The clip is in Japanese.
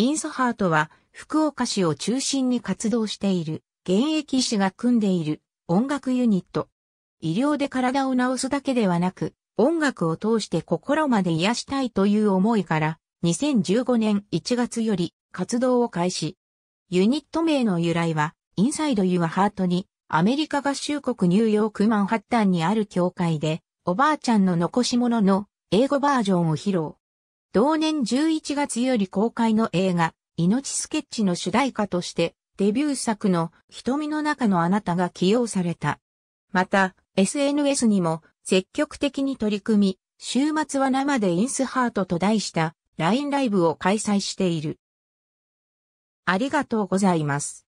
インソハートは福岡市を中心に活動している現役医師が組んでいる音楽ユニット。医療で体を治すだけではなく、音楽を通して心まで癒したいという思いから、2015年1月より活動を開始。ユニット名の由来は、インサイド・ユア・ハートに、アメリカ合衆国ニューヨークマンハッタンにある教会で、おばあちゃんの残し物の英語バージョンを披露。同年11月より公開の映画、命スケッチの主題歌として、デビュー作の瞳の中のあなたが起用された。また、SNS にも積極的に取り組み、週末は生でインスハートと題した LINE ライブを開催している。ありがとうございます。